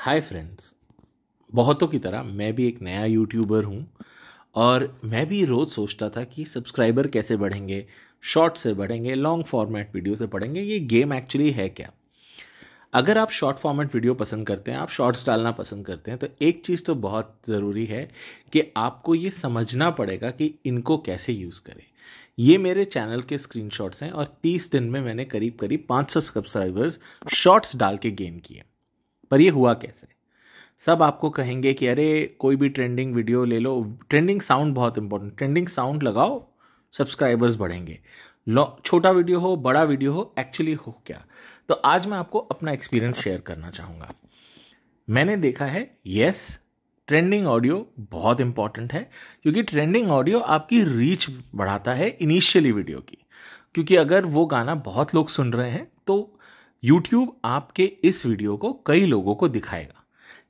hi friends बहुतों की तरह मैं भी एक नया यूट्यूबर हूँ और मैं भी रोज़ सोचता था कि सब्सक्राइबर कैसे बढ़ेंगे शॉर्ट से बढ़ेंगे लॉन्ग फॉर्मेट वीडियो से बढ़ेंगे ये गेम एक्चुअली है क्या अगर आप शॉर्ट फॉर्मेट वीडियो पसंद करते हैं आप शॉर्ट्स डालना पसंद करते हैं तो एक चीज़ तो बहुत ज़रूरी है कि आपको ये समझना पड़ेगा कि इनको कैसे यूज़ करें ये मेरे चैनल के स्क्रीनशॉट्स हैं और 30 दिन में मैंने करीब करीब 500 सब्सक्राइबर्स शॉर्ट्स डाल के गेन किए पर ये हुआ कैसे सब आपको कहेंगे कि अरे कोई भी ट्रेंडिंग वीडियो ले लो ट्रेंडिंग साउंड बहुत इंपॉर्टेंट ट्रेंडिंग साउंड लगाओ सब्सक्राइबर्स बढ़ेंगे छोटा वीडियो हो बड़ा वीडियो हो एक्चुअली हो क्या तो आज मैं आपको अपना एक्सपीरियंस शेयर करना चाहूँगा मैंने देखा है यस ट्रेंडिंग ऑडियो बहुत इंपॉर्टेंट है क्योंकि ट्रेंडिंग ऑडियो आपकी रीच बढ़ाता है इनिशियली वीडियो की क्योंकि अगर वो गाना बहुत लोग सुन रहे हैं तो YouTube आपके इस वीडियो को कई लोगों को दिखाएगा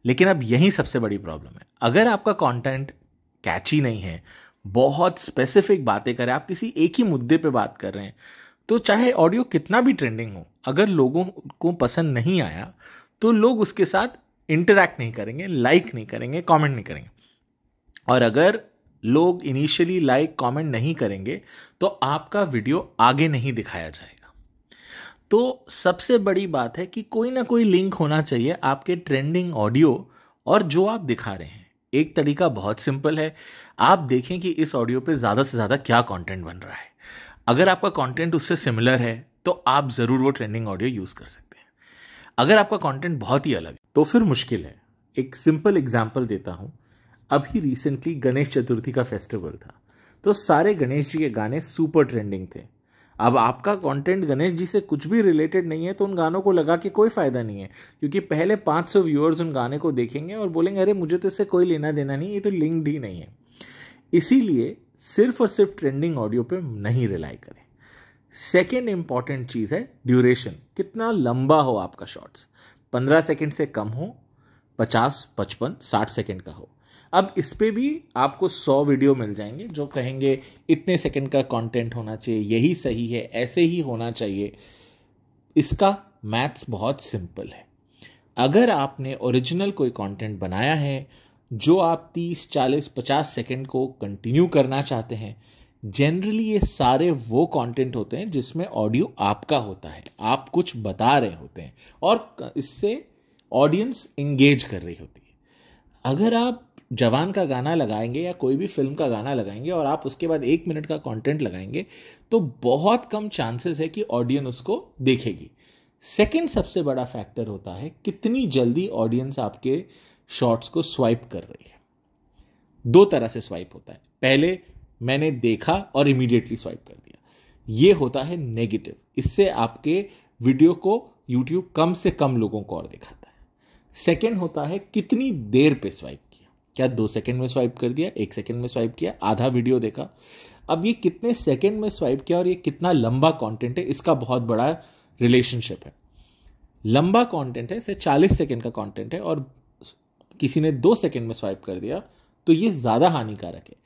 लेकिन अब यही सबसे बड़ी प्रॉब्लम है अगर आपका कंटेंट कैची नहीं है बहुत स्पेसिफिक बातें करें आप किसी एक ही मुद्दे पे बात कर रहे हैं तो चाहे ऑडियो कितना भी ट्रेंडिंग हो अगर लोगों को पसंद नहीं आया तो लोग उसके साथ इंटरेक्ट नहीं करेंगे लाइक नहीं करेंगे कमेंट नहीं करेंगे और अगर लोग इनिशियली लाइक कमेंट नहीं करेंगे तो आपका वीडियो आगे नहीं दिखाया जाएगा तो सबसे बड़ी बात है कि कोई ना कोई लिंक होना चाहिए आपके ट्रेंडिंग ऑडियो और जो आप दिखा रहे हैं एक तरीका बहुत सिंपल है आप देखें कि इस ऑडियो पे ज़्यादा से ज़्यादा क्या कंटेंट बन रहा है अगर आपका कंटेंट उससे सिमिलर है तो आप ज़रूर वो ट्रेंडिंग ऑडियो यूज़ कर सकते हैं अगर आपका कंटेंट बहुत ही अलग है तो फिर मुश्किल है एक सिंपल एग्जाम्पल देता हूँ अभी रिसेंटली गणेश चतुर्थी का फेस्टिवल था तो सारे गणेश जी के गाने सुपर ट्रेंडिंग थे अब आपका कंटेंट गणेश जी से कुछ भी रिलेटेड नहीं है तो उन गानों को लगा के कोई फ़ायदा नहीं है क्योंकि पहले 500 व्यूअर्स उन गाने को देखेंगे और बोलेंगे अरे मुझे तो इससे कोई लेना देना नहीं ये तो लिंक्ड ही नहीं है इसीलिए सिर्फ और सिर्फ ट्रेंडिंग ऑडियो पर नहीं रिलाई करें सेकेंड इंपॉर्टेंट चीज़ है ड्यूरेशन कितना लंबा हो आपका शॉर्ट्स पंद्रह सेकेंड से कम हो पचास पचपन साठ सेकेंड का हो अब इस पर भी आपको सौ वीडियो मिल जाएंगे जो कहेंगे इतने सेकंड का कंटेंट होना चाहिए यही सही है ऐसे ही होना चाहिए इसका मैथ्स बहुत सिंपल है अगर आपने ओरिजिनल कोई कंटेंट बनाया है जो आप 30, 40, 50 सेकंड को कंटिन्यू करना चाहते हैं जनरली ये सारे वो कंटेंट होते हैं जिसमें ऑडियो आपका होता है आप कुछ बता रहे होते हैं और इससे ऑडियंस इंगेज कर रही होती है अगर आप जवान का गाना लगाएंगे या कोई भी फिल्म का गाना लगाएंगे और आप उसके बाद एक मिनट का कंटेंट लगाएंगे तो बहुत कम चांसेस है कि ऑडियंस उसको देखेगी सेकंड सबसे बड़ा फैक्टर होता है कितनी जल्दी ऑडियंस आपके शॉर्ट्स को स्वाइप कर रही है दो तरह से स्वाइप होता है पहले मैंने देखा और इमीडिएटली स्वाइप कर दिया ये होता है नेगेटिव इससे आपके वीडियो को यूट्यूब कम से कम लोगों को और दिखाता है सेकेंड होता है कितनी देर पे स्वाइप क्या दो सेकंड में स्वाइप कर दिया एक सेकंड में स्वाइप किया आधा वीडियो देखा अब ये कितने सेकंड में स्वाइप किया और ये कितना लंबा कंटेंट है इसका बहुत बड़ा रिलेशनशिप है लंबा कंटेंट है इसे चालीस सेकंड का कंटेंट है और किसी ने दो सेकंड में स्वाइप कर दिया तो ये ज़्यादा हानिकारक है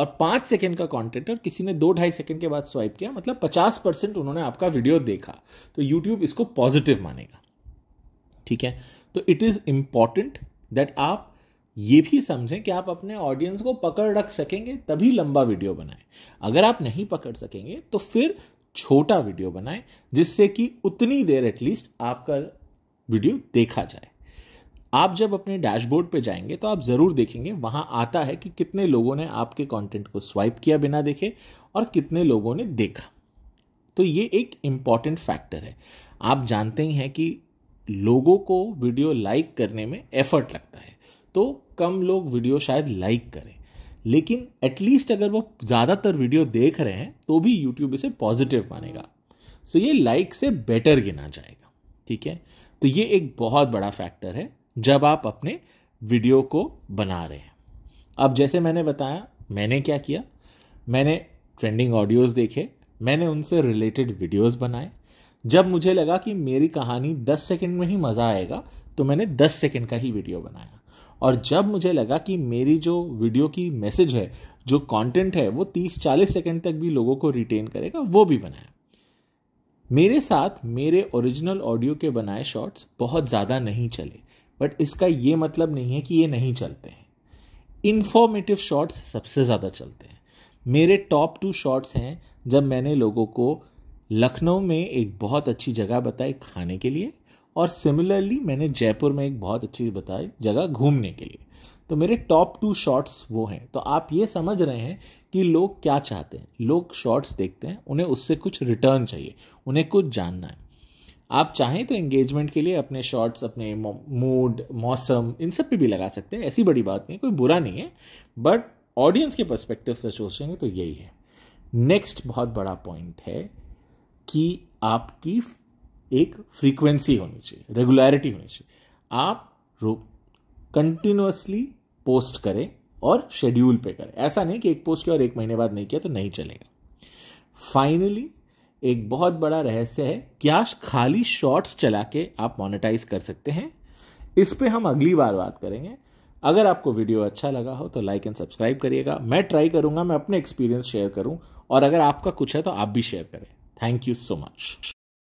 और पाँच सेकेंड का कॉन्टेंट और किसी ने दो ढाई सेकेंड के बाद स्वाइप किया मतलब पचास परसेंट उन्होंने आपका वीडियो देखा तो यूट्यूब इसको पॉजिटिव मानेगा ठीक है तो इट इज़ इम्पॉर्टेंट दैट आप ये भी समझें कि आप अपने ऑडियंस को पकड़ रख सकेंगे तभी लंबा वीडियो बनाएं अगर आप नहीं पकड़ सकेंगे तो फिर छोटा वीडियो बनाएं जिससे कि उतनी देर एटलीस्ट आपका वीडियो देखा जाए आप जब अपने डैशबोर्ड पे जाएंगे तो आप ज़रूर देखेंगे वहाँ आता है कि कितने लोगों ने आपके कंटेंट को स्वाइप किया बिना देखे और कितने लोगों ने देखा तो ये एक इम्पॉर्टेंट फैक्टर है आप जानते ही हैं कि लोगों को वीडियो लाइक करने में एफर्ट लगता है तो कम लोग वीडियो शायद लाइक करें लेकिन एटलीस्ट अगर वो ज़्यादातर वीडियो देख रहे हैं तो भी यूट्यूब इसे पॉजिटिव मानेगा सो ये लाइक से बेटर गिना जाएगा ठीक है तो ये एक बहुत बड़ा फैक्टर है जब आप अपने वीडियो को बना रहे हैं अब जैसे मैंने बताया मैंने क्या किया मैंने ट्रेंडिंग ऑडियोज़ देखे मैंने उनसे रिलेटेड वीडियोज़ बनाए जब मुझे लगा कि मेरी कहानी 10 सेकंड में ही मज़ा आएगा तो मैंने 10 सेकंड का ही वीडियो बनाया और जब मुझे लगा कि मेरी जो वीडियो की मैसेज है जो कंटेंट है वो 30-40 सेकंड तक भी लोगों को रिटेन करेगा वो भी बनाया मेरे साथ मेरे ओरिजिनल ऑडियो के बनाए शॉर्ट्स बहुत ज़्यादा नहीं चले बट इसका ये मतलब नहीं है कि ये नहीं चलते हैं इन्फॉर्मेटिव शॉर्ट्स सबसे ज़्यादा चलते हैं मेरे टॉप टू शॉर्ट्स हैं जब मैंने लोगों को लखनऊ में एक बहुत अच्छी जगह बताई खाने के लिए और सिमिलरली मैंने जयपुर में एक बहुत अच्छी बताई जगह घूमने के लिए तो मेरे टॉप टू शॉर्ट्स वो हैं तो आप ये समझ रहे हैं कि लोग क्या चाहते हैं लोग शॉर्ट्स देखते हैं उन्हें उससे कुछ रिटर्न चाहिए उन्हें कुछ जानना है आप चाहें तो एंगेजमेंट के लिए अपने शॉर्ट्स अपने मूड मौसम इन सब पे भी लगा सकते हैं ऐसी बड़ी बात नहीं कोई बुरा नहीं है बट ऑडियंस के परस्पेक्टिव से सोचेंगे तो यही है नेक्स्ट बहुत बड़ा पॉइंट है कि आपकी एक फ्रीक्वेंसी होनी चाहिए रेगुलरिटी होनी चाहिए आप रोप कंटिन्यूसली पोस्ट करें और शेड्यूल पे करें ऐसा नहीं कि एक पोस्ट किया और एक महीने बाद नहीं किया तो नहीं चलेगा फाइनली एक बहुत बड़ा रहस्य है क्या खाली शॉर्ट्स चला के आप मोनेटाइज कर सकते हैं इस पर हम अगली बार बात करेंगे अगर आपको वीडियो अच्छा लगा हो तो लाइक एंड सब्सक्राइब करिएगा मैं ट्राई करूँगा मैं अपने एक्सपीरियंस शेयर करूँ और अगर आपका कुछ है तो आप भी शेयर करें थैंक यू सो मच